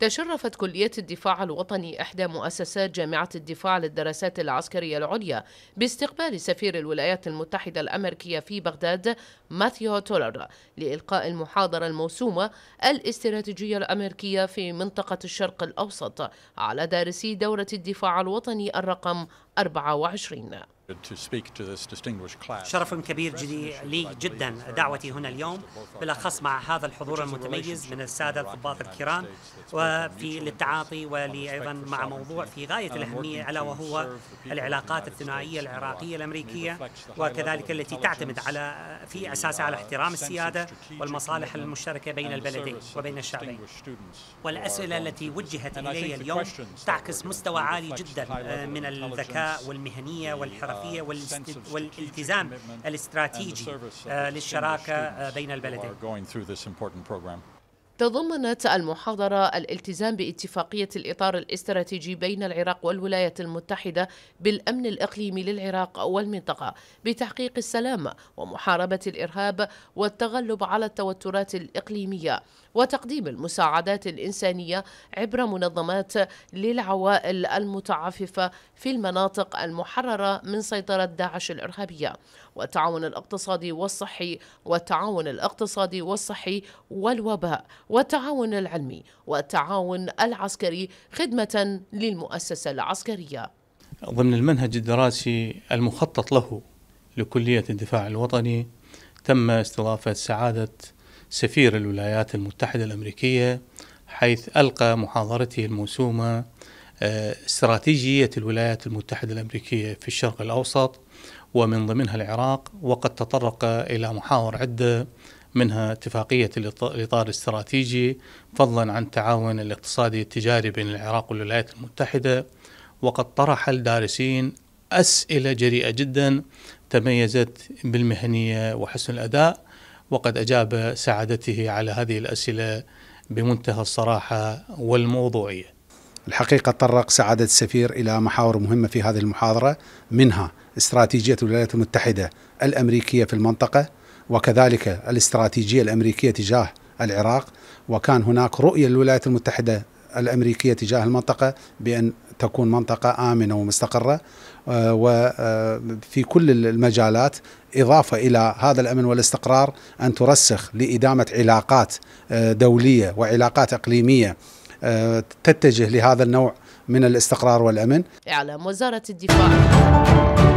تشرفت كلية الدفاع الوطني إحدى مؤسسات جامعة الدفاع للدراسات العسكرية العليا باستقبال سفير الولايات المتحدة الأمريكية في بغداد ماثيو تولر لإلقاء المحاضرة الموسومة الاستراتيجية الأمريكية في منطقة الشرق الأوسط على دارسي دورة الدفاع الوطني الرقم 24 شرف كبير لي جدا دعوتي هنا اليوم بالأخص مع هذا الحضور المتميز من السادة الضباط الكرام وفي للتعاطي وايضا مع موضوع في غاية الأهمية ألا وهو العلاقات الثنائية العراقية الأمريكية وكذلك التي تعتمد على في أساسها uh, على احترام السيادة والمصالح المشتركة بين البلدين وبين الشعبين والأسئلة التي وجهت إلي اليوم تعكس مستوى عالي جدا آه، من الذكاء والمهنية والحرفيه الثقافية آه، والالتزام الاستراتيجي آه، للشراكة بين البلدين. تضمنت المحاضرة الالتزام باتفاقية الإطار الاستراتيجي بين العراق والولايات المتحدة بالأمن الإقليمي للعراق والمنطقة بتحقيق السلام ومحاربة الإرهاب والتغلب على التوترات الإقليمية وتقديم المساعدات الإنسانية عبر منظمات للعوائل المتعففة في المناطق المحررة من سيطرة داعش الإرهابية والتعاون الاقتصادي والصحي والتعاون الاقتصادي والصحي والوباء والتعاون العلمي والتعاون العسكري خدمة للمؤسسة العسكرية ضمن المنهج الدراسي المخطط له لكلية الدفاع الوطني تم استضافة سعادة سفير الولايات المتحدة الأمريكية حيث ألقى محاضرته الموسومة آه، استراتيجية الولايات المتحدة الأمريكية في الشرق الأوسط ومن ضمنها العراق وقد تطرق إلى محاور عدة منها اتفاقية الإطار الاستراتيجي فضلا عن التعاون الاقتصادي التجاري بين العراق والولايات المتحدة وقد طرح الدارسين أسئلة جريئة جدا تميزت بالمهنية وحسن الأداء وقد أجاب سعادته على هذه الأسئلة بمنتهى الصراحة والموضوعية الحقيقة طرق سعادة السفير إلى محاور مهمة في هذه المحاضرة منها استراتيجية الولايات المتحدة الأمريكية في المنطقة وكذلك الاستراتيجية الأمريكية تجاه العراق وكان هناك رؤية للولايات المتحدة الأمريكية تجاه المنطقة بأن تكون منطقة آمنة ومستقرة آه، وفي آه، كل المجالات إضافة إلى هذا الأمن والاستقرار أن ترسخ لإدامة علاقات آه، دولية وعلاقات إقليمية تتجه لهذا النوع من الاستقرار والأمن إعلام وزارة الدفاع